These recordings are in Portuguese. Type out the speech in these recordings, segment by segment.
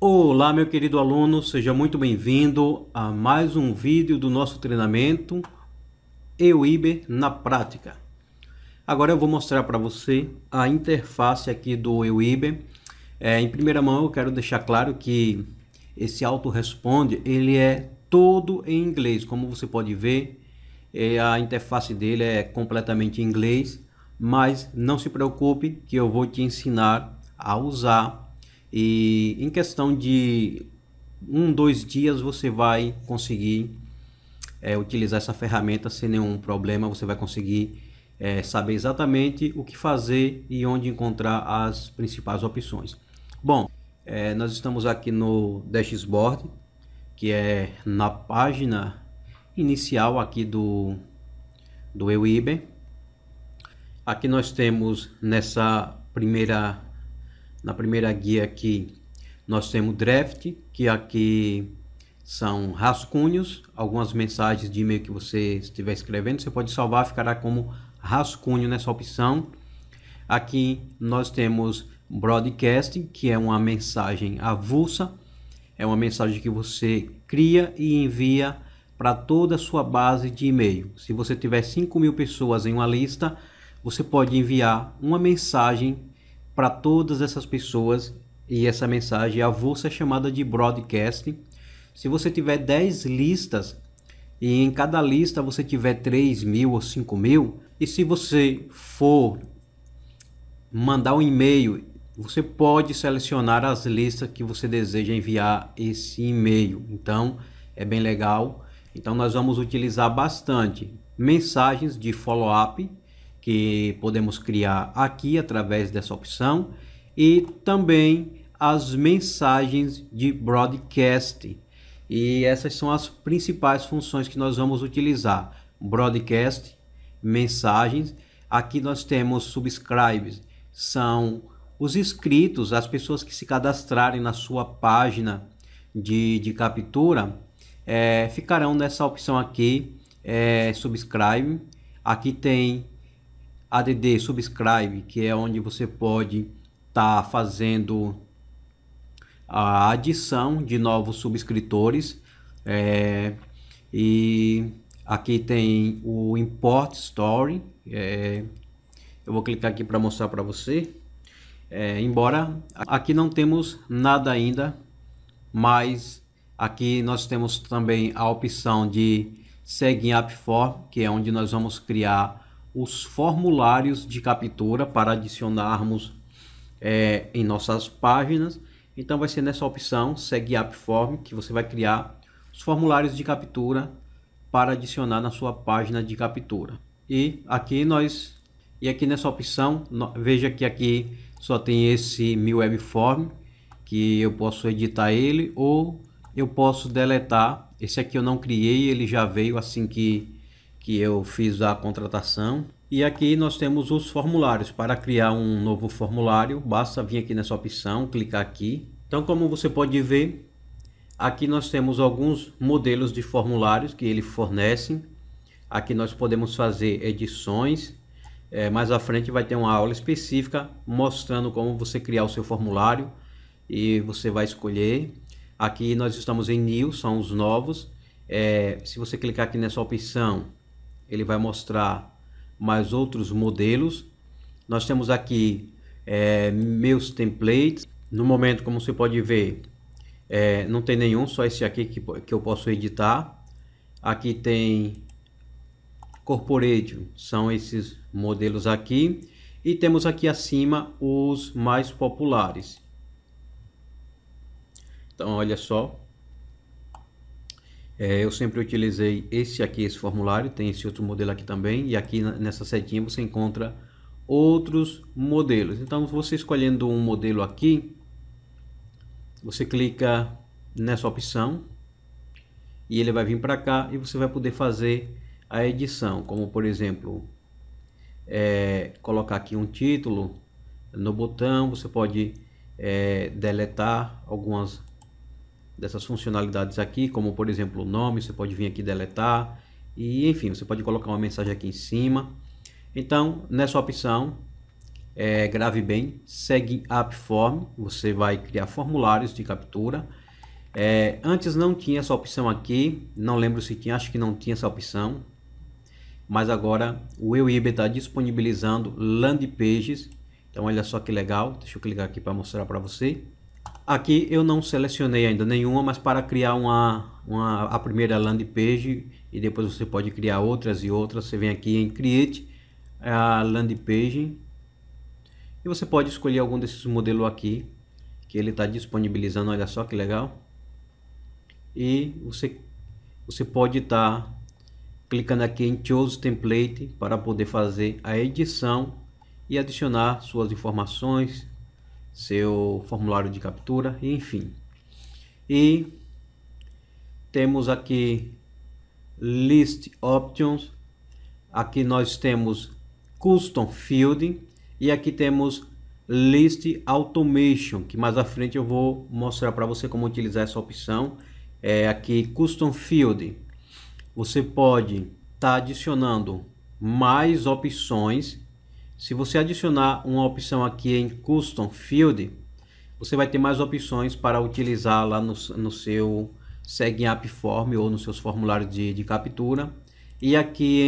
Olá, meu querido aluno, seja muito bem-vindo a mais um vídeo do nosso treinamento Eu Iber na prática. Agora eu vou mostrar para você a interface aqui do Eu Iber. É, em primeira mão, eu quero deixar claro que esse auto responde, ele é todo em inglês. Como você pode ver, é, a interface dele é completamente em inglês, mas não se preocupe que eu vou te ensinar a usar e em questão de um, dois dias você vai conseguir é, utilizar essa ferramenta sem nenhum problema, você vai conseguir é, saber exatamente o que fazer e onde encontrar as principais opções. Bom, é, nós estamos aqui no dashboard que é na página inicial aqui do, do EUIBE. Aqui nós temos nessa primeira, na primeira guia aqui, nós temos draft, que aqui são rascunhos, algumas mensagens de e-mail que você estiver escrevendo, você pode salvar, ficará como rascunho nessa opção. Aqui nós temos broadcast, que é uma mensagem avulsa, é uma mensagem que você cria e envia para toda a sua base de e-mail. Se você tiver 5 mil pessoas em uma lista, você pode enviar uma mensagem para todas essas pessoas e essa mensagem você é chamada de broadcast. Se você tiver 10 listas e em cada lista você tiver 3 mil ou 5 mil, e se você for mandar um e-mail você pode selecionar as listas que você deseja enviar esse e-mail. Então, é bem legal. Então, nós vamos utilizar bastante mensagens de follow-up que podemos criar aqui através dessa opção e também as mensagens de broadcast. E essas são as principais funções que nós vamos utilizar: broadcast, mensagens. Aqui nós temos subscribes, são os inscritos, as pessoas que se cadastrarem na sua página de, de captura, é, ficarão nessa opção aqui, é, subscribe. Aqui tem ADD subscribe, que é onde você pode estar tá fazendo a adição de novos subscritores. É, e aqui tem o import story. É, eu vou clicar aqui para mostrar para você. É, embora aqui não temos nada ainda, mas aqui nós temos também a opção de Seguin App Form, que é onde nós vamos criar os formulários de captura para adicionarmos é, em nossas páginas. Então vai ser nessa opção Segue App Form que você vai criar os formulários de captura para adicionar na sua página de captura. E aqui nós e aqui nessa opção, veja que aqui só tem esse meu webform que eu posso editar ele ou eu posso deletar. Esse aqui eu não criei, ele já veio assim que, que eu fiz a contratação. E aqui nós temos os formulários. Para criar um novo formulário, basta vir aqui nessa opção, clicar aqui. Então, como você pode ver, aqui nós temos alguns modelos de formulários que ele fornece. Aqui nós podemos fazer edições é, mais à frente vai ter uma aula específica mostrando como você criar o seu formulário e você vai escolher. Aqui nós estamos em New, são os novos. É, se você clicar aqui nessa opção, ele vai mostrar mais outros modelos. Nós temos aqui é, meus templates. No momento, como você pode ver, é, não tem nenhum, só esse aqui que, que eu posso editar. Aqui tem Corporation, são esses modelos aqui. E temos aqui acima os mais populares. Então, olha só. É, eu sempre utilizei esse aqui, esse formulário, tem esse outro modelo aqui também. E aqui nessa setinha você encontra outros modelos. Então, você escolhendo um modelo aqui, você clica nessa opção e ele vai vir para cá e você vai poder fazer a edição, como por exemplo, é, colocar aqui um título no botão, você pode é, deletar algumas dessas funcionalidades aqui, como por exemplo o nome, você pode vir aqui deletar, e enfim, você pode colocar uma mensagem aqui em cima. Então, nessa opção, é, grave bem, segue app form, você vai criar formulários de captura. É, antes não tinha essa opção aqui, não lembro se tinha, acho que não tinha essa opção, mas agora o Ewibe está disponibilizando land pages. Então olha só que legal, deixa eu clicar aqui para mostrar para você. Aqui eu não selecionei ainda nenhuma, mas para criar uma, uma, a primeira land page e depois você pode criar outras e outras, você vem aqui em Create é a land page e você pode escolher algum desses modelos aqui que ele está disponibilizando, olha só que legal. E você, você pode estar tá clicando aqui em Choose Template para poder fazer a edição e adicionar suas informações, seu formulário de captura, enfim. E temos aqui List Options, aqui nós temos Custom Field e aqui temos List Automation, que mais à frente eu vou mostrar para você como utilizar essa opção. É aqui Custom Field você pode estar tá adicionando mais opções. Se você adicionar uma opção aqui em Custom Field, você vai ter mais opções para utilizar lá no, no seu Seg App Form ou nos seus formulários de, de captura. E aqui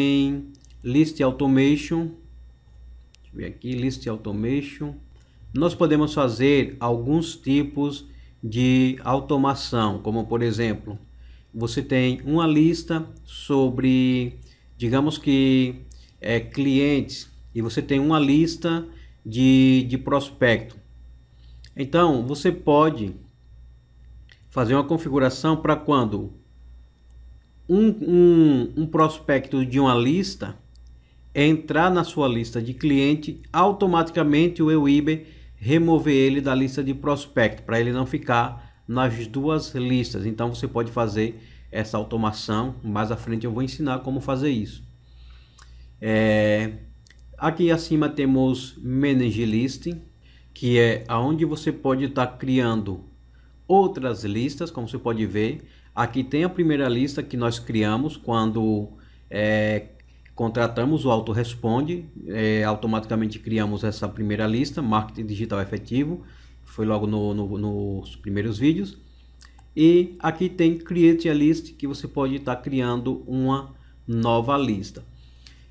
em List Automation, deixa eu ver aqui, List Automation, nós podemos fazer alguns tipos de automação, como por exemplo, você tem uma lista sobre, digamos que, é, clientes, e você tem uma lista de, de prospecto. Então, você pode fazer uma configuração para quando um, um, um prospecto de uma lista entrar na sua lista de cliente, automaticamente o Ewiber remover ele da lista de prospecto, para ele não ficar nas duas listas. Então você pode fazer essa automação, mais à frente eu vou ensinar como fazer isso. É, aqui acima temos Manage Listing, que é aonde você pode estar tá criando outras listas, como você pode ver. Aqui tem a primeira lista que nós criamos quando é, contratamos o Autoresponde. é, automaticamente criamos essa primeira lista, Marketing Digital Efetivo foi logo no, no, nos primeiros vídeos. E aqui tem Create a List, que você pode estar tá criando uma nova lista.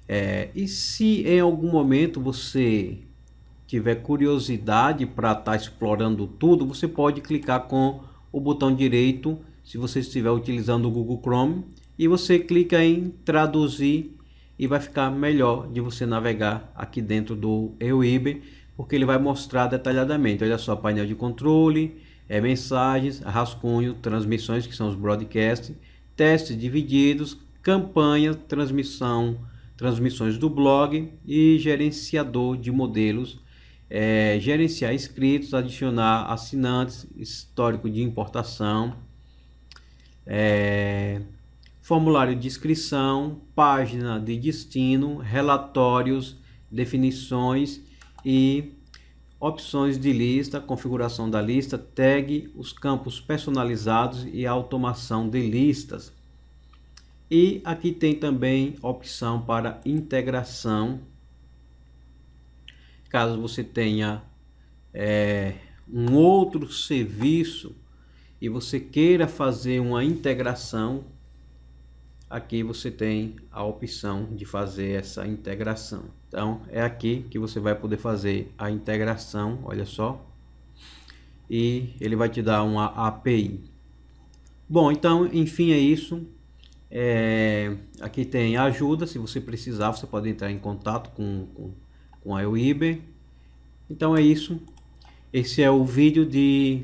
É, e se em algum momento você tiver curiosidade para estar tá explorando tudo, você pode clicar com o botão direito, se você estiver utilizando o Google Chrome, e você clica em traduzir e vai ficar melhor de você navegar aqui dentro do Euibe porque ele vai mostrar detalhadamente. Olha só, painel de controle, é, mensagens, rascunho, transmissões, que são os broadcasts, testes divididos, campanha, transmissão, transmissões do blog e gerenciador de modelos, é, gerenciar inscritos, adicionar assinantes, histórico de importação, é, formulário de inscrição, página de destino, relatórios, definições e opções de lista, configuração da lista, tag, os campos personalizados e automação de listas. E aqui tem também opção para integração, caso você tenha é, um outro serviço e você queira fazer uma integração aqui você tem a opção de fazer essa integração. Então, é aqui que você vai poder fazer a integração, olha só. E ele vai te dar uma API. Bom, então, enfim, é isso. É, aqui tem ajuda, se você precisar, você pode entrar em contato com, com, com a Euiber. Então é isso. Esse é o vídeo de,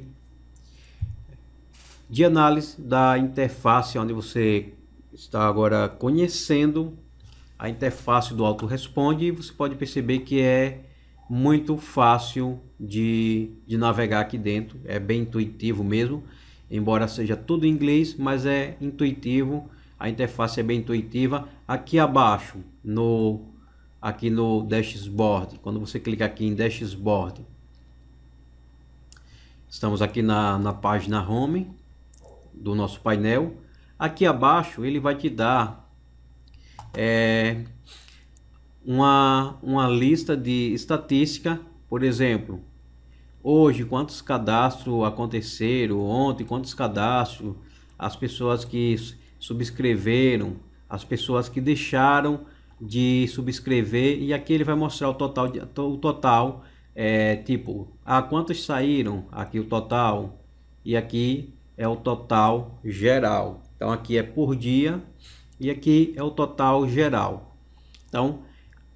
de análise da interface onde você está agora conhecendo a interface do autoresponde e você pode perceber que é muito fácil de, de navegar aqui dentro, é bem intuitivo mesmo, embora seja tudo em inglês, mas é intuitivo, a interface é bem intuitiva. Aqui abaixo, no, aqui no dashboard, quando você clica aqui em dashboard, estamos aqui na, na página home do nosso painel, Aqui abaixo ele vai te dar é, uma, uma lista de estatística, por exemplo, hoje quantos cadastros aconteceram, ontem quantos cadastros, as pessoas que subscreveram, as pessoas que deixaram de subscrever e aqui ele vai mostrar o total, o total é, tipo, ah, quantos saíram, aqui o total e aqui é o total geral. Então aqui é por dia e aqui é o total geral. Então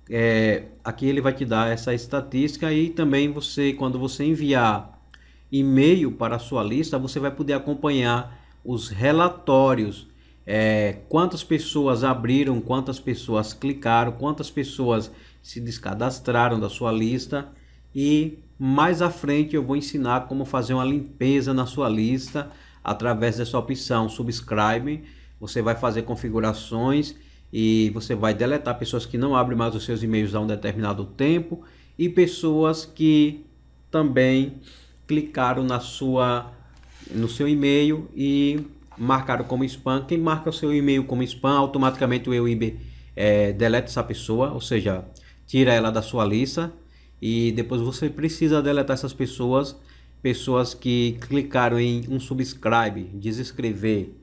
é, aqui ele vai te dar essa estatística e também você, quando você enviar e-mail para a sua lista, você vai poder acompanhar os relatórios. É, quantas pessoas abriram, quantas pessoas clicaram, quantas pessoas se descadastraram da sua lista e mais à frente eu vou ensinar como fazer uma limpeza na sua lista Através dessa opção subscribe, você vai fazer configurações e você vai deletar pessoas que não abrem mais os seus e-mails há um determinado tempo e pessoas que também clicaram na sua no seu e-mail e marcaram como spam. Quem marca o seu e-mail como spam, automaticamente o EUIB é, deleta essa pessoa, ou seja, tira ela da sua lista e depois você precisa deletar essas pessoas pessoas que clicaram em um subscribe, desescrever.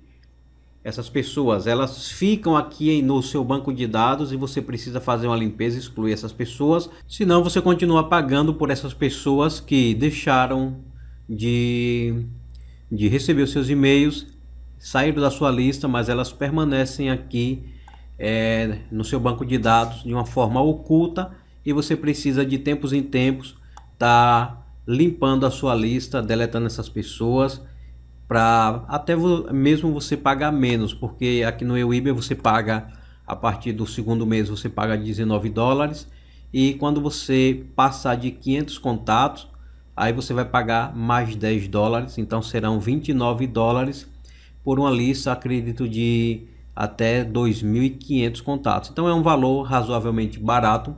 Essas pessoas, elas ficam aqui no seu banco de dados e você precisa fazer uma limpeza, excluir essas pessoas. Senão você continua pagando por essas pessoas que deixaram de, de receber os seus e-mails, saíram da sua lista, mas elas permanecem aqui é, no seu banco de dados de uma forma oculta e você precisa de tempos em tempos estar... Tá limpando a sua lista, deletando essas pessoas para até mesmo você pagar menos, porque aqui no Ewiber você paga a partir do segundo mês você paga 19 dólares e quando você passar de 500 contatos, aí você vai pagar mais 10 dólares, então serão 29 dólares por uma lista, acredito de até 2.500 contatos. Então é um valor razoavelmente barato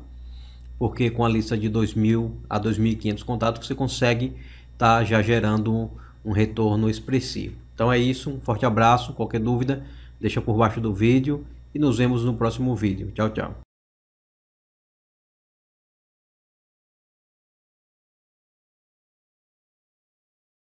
porque com a lista de 2.000 a 2.500 contatos você consegue estar tá já gerando um retorno expressivo. Então é isso, um forte abraço, qualquer dúvida deixa por baixo do vídeo e nos vemos no próximo vídeo. Tchau, tchau.